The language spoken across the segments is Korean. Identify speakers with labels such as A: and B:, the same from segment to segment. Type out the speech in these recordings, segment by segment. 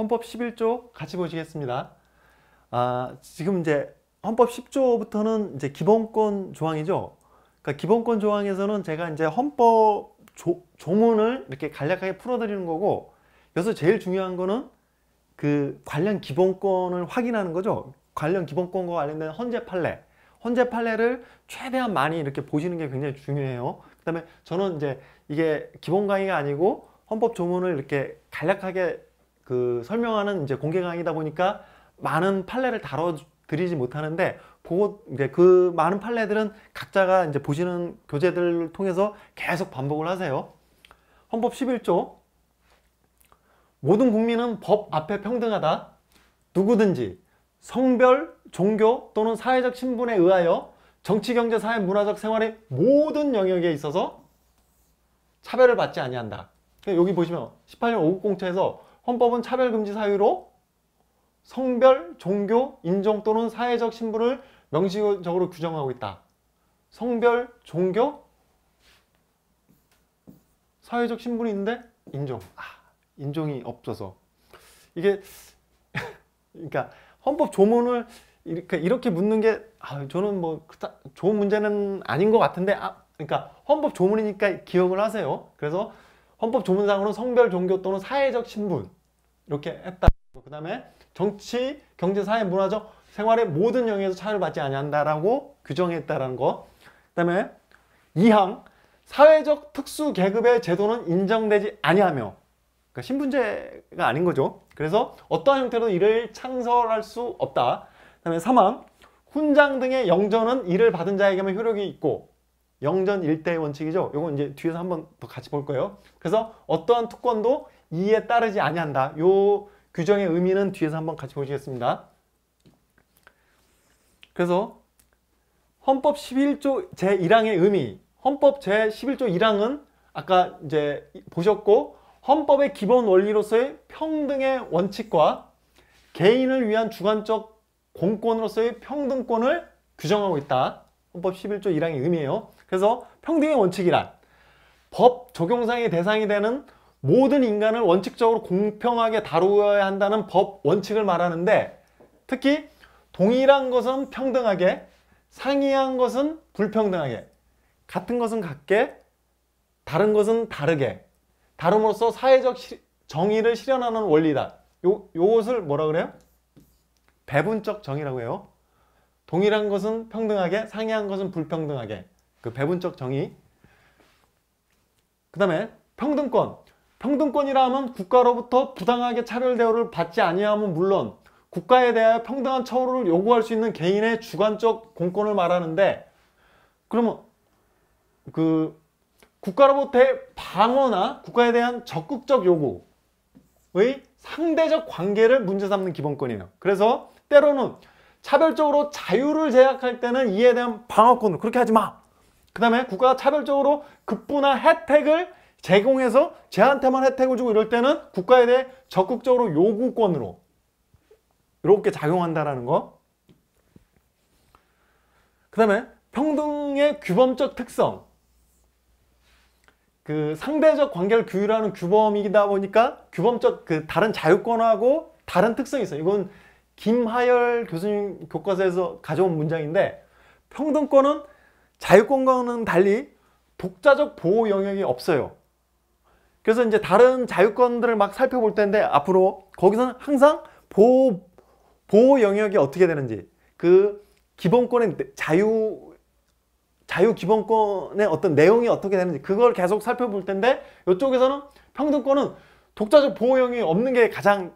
A: 헌법 11조 같이 보시겠습니다. 아, 지금 이제 헌법 10조부터는 이제 기본권 조항이죠. 그러니까 기본권 조항에서는 제가 이제 헌법 조, 조문을 이렇게 간략하게 풀어드리는 거고 여기서 제일 중요한 거는 그 관련 기본권을 확인하는 거죠. 관련 기본권과 관련된 헌재 판례, 헌재 판례를 최대한 많이 이렇게 보시는 게 굉장히 중요해요. 그다음에 저는 이제 이게 기본 강의가 아니고 헌법 조문을 이렇게 간략하게 그 설명하는 이제 공개 강의다 보니까 많은 판례를 다뤄드리지 못하는데 그 많은 판례들은 각자가 이제 보시는 교재들을 통해서 계속 반복을 하세요. 헌법 11조 모든 국민은 법 앞에 평등하다. 누구든지 성별, 종교 또는 사회적 신분에 의하여 정치, 경제, 사회, 문화적 생활의 모든 영역에 있어서 차별을 받지 아니한다. 여기 보시면 18년 5국공채에서 헌법은 차별금지 사유로 성별, 종교, 인종 또는 사회적 신분을 명시적으로 규정하고 있다. 성별, 종교, 사회적 신분인데 인종. 아, 인종이 없어서. 이게 그러니까 헌법 조문을 이렇게, 이렇게 묻는 게 아, 저는 뭐 좋은 문제는 아닌 것 같은데 아, 그러니까 헌법 조문이니까 기억을 하세요. 그래서 헌법 조문상으로 는 성별, 종교 또는 사회적 신분 이렇게 했다. 그 다음에 정치, 경제, 사회, 문화적 생활의 모든 영역에서 차별 받지 아니한다라고 규정했다라는 거. 그 다음에 이항 사회적 특수 계급의 제도는 인정되지 아니하며 그러니까 신분제가 아닌 거죠. 그래서 어떠한 형태로 이를 창설할 수 없다. 그 다음에 사망 훈장 등의 영전은 이를 받은 자에게만 효력이 있고 영전 일대의 원칙이죠. 이건 이제 뒤에서 한번 더 같이 볼 거예요. 그래서 어떠한 특권도 이에 따르지 아니한다. 요 규정의 의미는 뒤에서 한번 같이 보시겠습니다. 그래서 헌법 11조 제1항의 의미 헌법 제11조 1항은 아까 이제 보셨고 헌법의 기본 원리로서의 평등의 원칙과 개인을 위한 주관적 공권으로서의 평등권을 규정하고 있다. 헌법 11조 1항의 의미예요. 그래서 평등의 원칙이란 법 적용상의 대상이 되는 모든 인간을 원칙적으로 공평하게 다루어야 한다는 법 원칙을 말하는데 특히 동일한 것은 평등하게 상이한 것은 불평등하게 같은 것은 같게 다른 것은 다르게 다름으로써 사회적 시, 정의를 실현하는 원리다 요, 요것을 뭐라 그래요? 배분적 정의라고 해요 동일한 것은 평등하게, 상이한 것은 불평등하게. 그 배분적 정의. 그 다음에 평등권. 평등권이라 하면 국가로부터 부당하게 차별 대우를 받지 아니하면 물론 국가에 대하여 평등한 처우를 요구할 수 있는 개인의 주관적 공권을 말하는데 그러면 그 국가로부터의 방어나 국가에 대한 적극적 요구의 상대적 관계를 문제 삼는 기본권이에요. 그래서 때로는 차별적으로 자유를 제약할 때는 이에 대한 방어권을 그렇게 하지 마. 그 다음에 국가가 차별적으로 급부나 혜택을 제공해서 제한테만 혜택을 주고 이럴 때는 국가에 대해 적극적으로 요구권으로 이렇게 작용한다라는 거. 그 다음에 평등의 규범적 특성. 그 상대적 관계를 규율하는 규범이다 보니까 규범적 그 다른 자유권하고 다른 특성이 있어요. 이건 김하열 교수님 교과서에서 가져온 문장인데 평등권은 자유권과는 달리 독자적 보호 영역이 없어요. 그래서 이제 다른 자유권들을 막 살펴볼 텐데 앞으로 거기서는 항상 보호, 보호 영역이 어떻게 되는지 그 기본권의 자유 자유 기본권의 어떤 내용이 어떻게 되는지 그걸 계속 살펴볼 텐데 이쪽에서는 평등권은 독자적 보호 영역이 없는 게 가장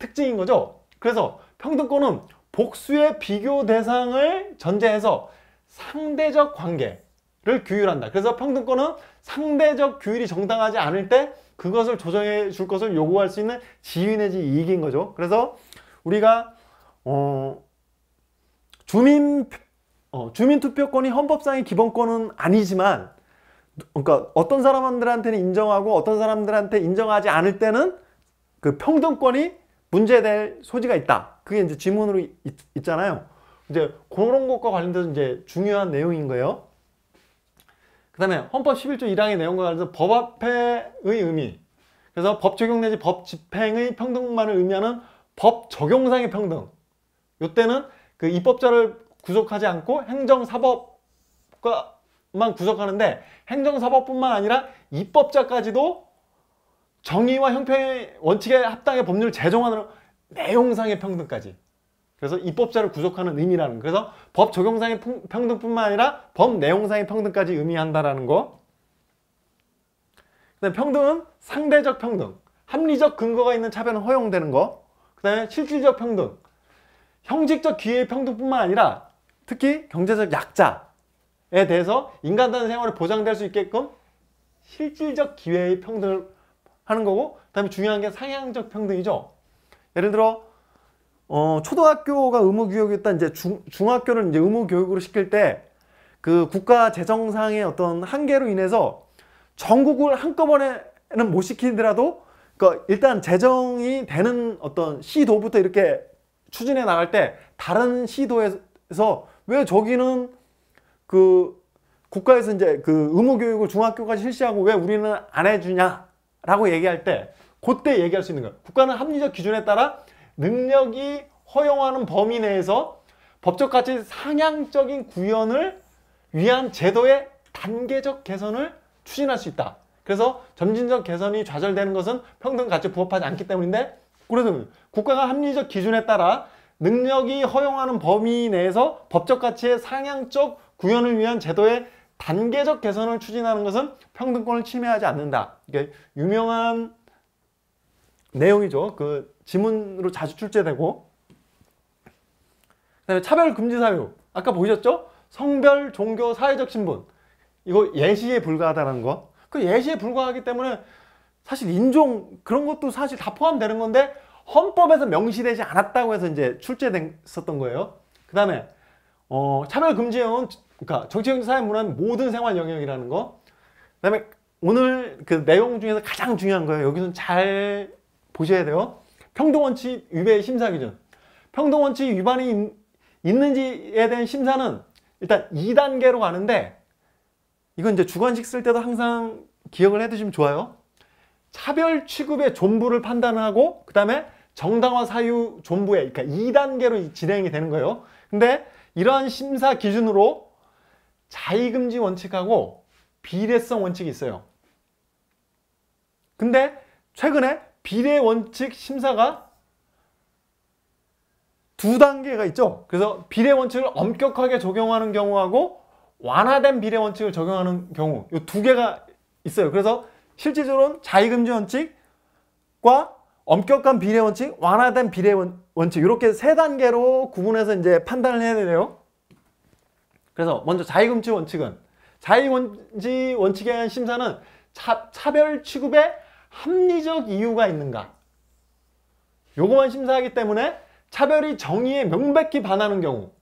A: 특징인 거죠. 그래서 평등권은 복수의 비교 대상을 전제해서 상대적 관계를 규율한다. 그래서 평등권은 상대적 규율이 정당하지 않을 때 그것을 조정해 줄 것을 요구할 수 있는 지위 내지 이익인 거죠. 그래서 우리가 어, 주민 어, 주민투표권이 헌법상의 기본권은 아니지만 그러니까 어떤 사람들한테는 인정하고 어떤 사람들한테 인정하지 않을 때는 그 평등권이 문제될 소지가 있다. 그게 이제 지문으로 있, 잖아요 이제 그런 것과 관련돼서 이제 중요한 내용인 거예요. 그 다음에 헌법 11조 1항의 내용과 관련해서 법 앞에의 의미 그래서 법 적용 내지 법 집행의 평등만을 의미하는 법 적용상의 평등 요때는 그 입법자를 구속하지 않고 행정사법과만 구속하는데 행정사법뿐만 아니라 입법자까지도 정의와 형평의 원칙에 합당해 법률을 제정하는 내용상의 평등까지 그래서 입법자를 구속하는 의미라는 그래서 법 적용상의 평등뿐만 아니라 법 내용상의 평등까지 의미한다라는 거 그다음에 평등은 상대적 평등 합리적 근거가 있는 차별은 허용되는 거그 다음에 실질적 평등 형식적 기회의 평등뿐만 아니라 특히 경제적 약자에 대해서 인간다운 생활을 보장될 수 있게끔 실질적 기회의 평등을 하는 거고 그다음에 중요한 게 상향적 평등이죠. 예를 들어 어, 초등학교가 의무 교육이었다 이제 중, 중학교를 이제 의무 교육으로 시킬 때 그 국가 재정상의 어떤 한계로 인해서 전국을 한꺼번에는 못 시키더라도 그 일단 재정이 되는 어떤 시도부터 이렇게 추진해 나갈 때 다른 시도에서 왜 저기는 그 국가에서 이제 그 의무 교육을 중학교까지 실시하고 왜 우리는 안 해주냐 라고 얘기할 때 그때 얘기할 수 있는 거예요. 국가는 합리적 기준에 따라 능력이 허용하는 범위 내에서 법적 가치 상향적인 구현을 위한 제도의 단계적 개선을 추진할 수 있다. 그래서 점진적 개선이 좌절되는 것은 평등 가치 부합하지 않기 때문인데 그래서 국가가 합리적 기준에 따라 능력이 허용하는 범위 내에서 법적 가치의 상향적 구현을 위한 제도의 단계적 개선을 추진하는 것은 평등권을 침해하지 않는다. 이게 유명한 내용이죠. 그 지문으로 자주 출제되고 그다음에 차별 금지 사유. 아까 보셨죠? 성별, 종교, 사회적 신분. 이거 예시에 불과하다는 거. 그 예시에 불과하기 때문에 사실 인종 그런 것도 사실 다 포함되는 건데 헌법에서 명시되지 않았다고 해서 이제 출제됐었던 거예요. 그 다음에 어, 차별 금지형은 그러니까 정치경제 사회문화는 모든 생활 영역이라는 거. 그다음에 오늘 그 내용 중에서 가장 중요한 거예요. 여기는 잘 보셔야 돼요. 평등원칙 위배 심사 기준. 평등원칙 위반이 있는지에 대한 심사는 일단 2단계로 가는데 이건 이제 주관식 쓸 때도 항상 기억을 해두시면 좋아요. 차별 취급의 존부를 판단하고 그 다음에 정당화 사유 존부에 그러니까 2단계로 진행이 되는 거예요. 근데 이러한 심사 기준으로 자의금지 원칙하고 비례성 원칙이 있어요. 근데 최근에 비례 원칙 심사가 두 단계가 있죠. 그래서 비례 원칙을 엄격하게 적용하는 경우하고 완화된 비례 원칙을 적용하는 경우 이 두 개가 있어요. 그래서 실질적으로는 자의금지 원칙과 엄격한 비례 원칙, 완화된 비례 원칙 이렇게 세 단계로 구분해서 이제 판단을 해야 돼요. 그래서 먼저 자의금지 원칙은 자의금지 원칙에 대한 심사는 차, 차별 취급에 합리적 이유가 있는가 요거만 심사하기 때문에 차별이 정의에 명백히 반하는 경우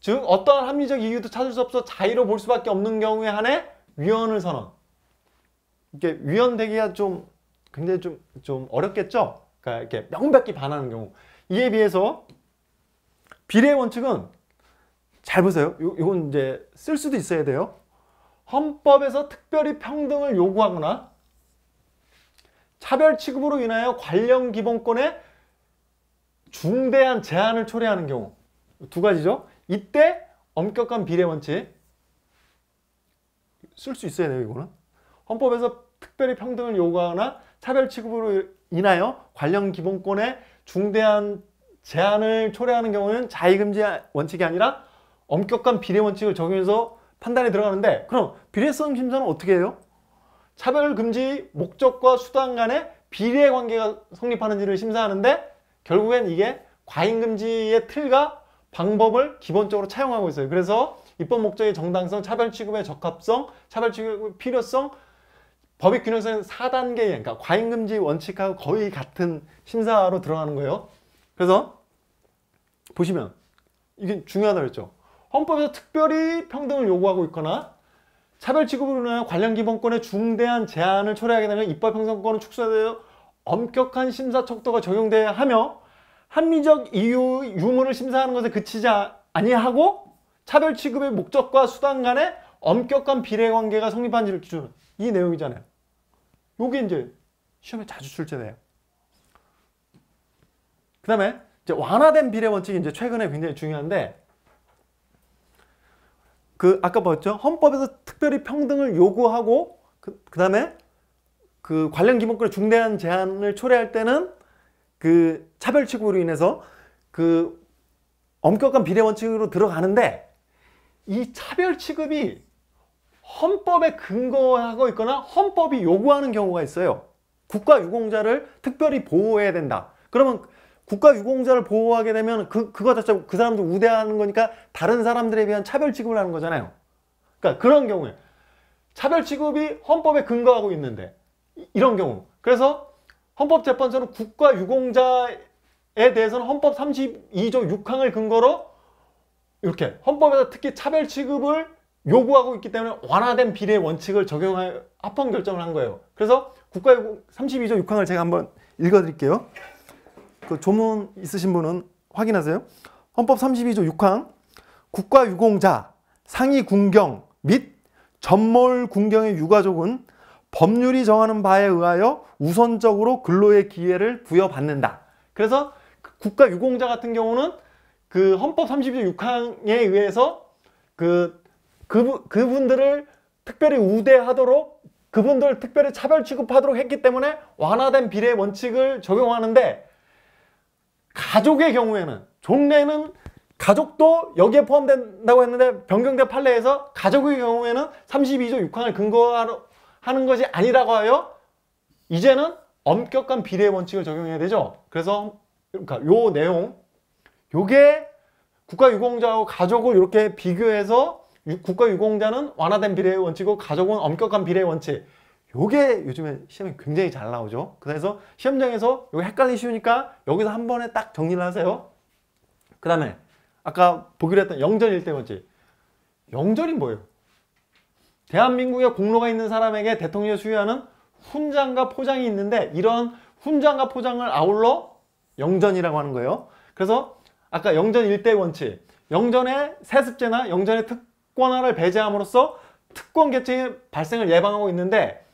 A: 즉 어떠한 합리적 이유도 찾을 수 없어 자의로 볼 수밖에 없는 경우에 한해 위헌을 선언 이게 위헌되기가 좀 굉장히 좀, 좀 어렵겠죠? 그러니까 이렇게 명백히 반하는 경우 이에 비해서 비례 원칙은 잘 보세요. 요, 이건 이제 쓸 수도 있어야 돼요. 헌법에서 특별히 평등을 요구하거나 차별 취급으로 인하여 관련 기본권에 중대한 제한을 초래하는 경우 두 가지죠. 이때 엄격한 비례 원칙 쓸 수 있어야 돼요. 이거는 헌법에서 특별히 평등을 요구하거나 차별 취급으로 인하여 관련 기본권에 중대한 제한을 초래하는 경우는 자의금지 원칙이 아니라 엄격한 비례 원칙을 적용해서 판단에 들어가는데 그럼 비례성 심사는 어떻게 해요? 차별 금지 목적과 수단 간의 비례 관계가 성립하는지를 심사하는데 결국엔 이게 과잉 금지의 틀과 방법을 기본적으로 차용하고 있어요. 그래서 입법 목적의 정당성, 차별 취급의 적합성, 차별 취급의 필요성, 법익 균형성 4단계, 그러니까 과잉 금지 원칙하고 거의 같은 심사로 들어가는 거예요. 그래서 보시면 이게 중요하다고 했죠. 헌법에서 특별히 평등을 요구하고 있거나 차별 취급으로 인하여 관련 기본권에 중대한 제한을 초래하게 되면 입법 형성권은 축소되어 엄격한 심사 척도가 적용돼야 하며 합리적 이유 유무를 심사하는 것에 그치지 아니하고 차별 취급의 목적과 수단 간에 엄격한 비례 관계가 성립한지를 기준 이 내용이잖아요. 요게 이제 시험에 자주 출제돼요. 그다음에 완화된 비례 원칙이 이제 최근에 굉장히 중요한데 그 아까 봤죠? 헌법에서 특별히 평등을 요구하고 그, 그다음에 그 관련 기본권의 중대한 제한을 초래할 때는 그 차별 취급으로 인해서 그 엄격한 비례 원칙으로 들어가는데 이 차별 취급이 헌법에 근거하고 있거나 헌법이 요구하는 경우가 있어요. 국가 유공자를 특별히 보호해야 된다. 그러면 국가 유공자를 보호하게 되면 그, 그거 자체 그 사람들 우대하는 거니까 다른 사람들에 비한 차별 취급을 하는 거잖아요. 그러니까 그런 경우에 차별 취급이 헌법에 근거하고 있는데 이런 경우 그래서 헌법재판소는 국가 유공자에 대해서는 헌법 32조 6항을 근거로 이렇게 헌법에서 특히 차별 취급을 요구하고 있기 때문에 완화된 비례 원칙을 적용할 합헌 결정을 한 거예요. 그래서 국가 32조 6항을 제가 한번 읽어드릴게요. 그 조문 있으신 분은 확인하세요. 헌법 32조 6항 국가유공자 상위 군경 및 전몰 군경의 유가족은 법률이 정하는 바에 의하여 우선적으로 근로의 기회를 부여받는다. 그래서 그 국가유공자 같은 경우는 그 헌법 32조 6항에 의해서 그, 그 그분들을 특별히 우대하도록 그분들 을 특별히 차별 취급하도록 했기 때문에 완화된 비례 원칙을 적용하는데 가족의 경우에는 종래는 가족도 여기에 포함된다고 했는데 변경된 판례에서 가족의 경우에는 32조 6항을 근거하는 것이 아니라고 하여 이제는 엄격한 비례 원칙을 적용해야 되죠. 그래서 그러니까 요 내용 요게 국가유공자하고 가족을 이렇게 비교해서 국가유공자는 완화된 비례 원칙이고 가족은 엄격한 비례 원칙 요게 요즘에 시험이 굉장히 잘 나오죠. 그래서 시험장에서 요게 헷갈리시니까 여기서 한 번에 딱 정리를 하세요. 그 다음에 아까 보기로 했던 영전일 대 번지. 영전이 뭐예요? 대한민국에 공로가 있는 사람에게 대통령이 수여하는 훈장과 포장이 있는데 이런 훈장과 포장을 아울러 영전이라고 하는 거예요. 그래서 아까 영전 일대 원칙, 영전의 세습제나 영전의 특권화를 배제함으로써 특권 계층의 발생을 예방하고 있는데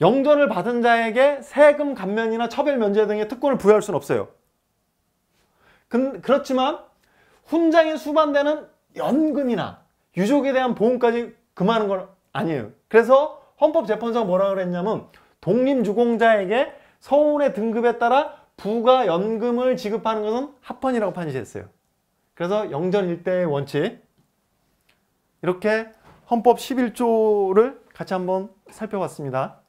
A: 영전을 받은 자에게 세금 감면이나 처벌 면제 등의 특권을 부여할 수는 없어요. 그렇지만 훈장에 수반되는 연금이나 유족에 대한 보험까지 금하는 건 아니에요. 그래서 헌법재판소가 뭐라 고 그랬냐면 독립주공자에게 서울의 등급에 따라 부가 연금을 지급하는 것은 합헌이라고 판시했어요. 그래서 영전 일대의 원칙 이렇게 헌법 11조를 같이 한번 살펴봤습니다.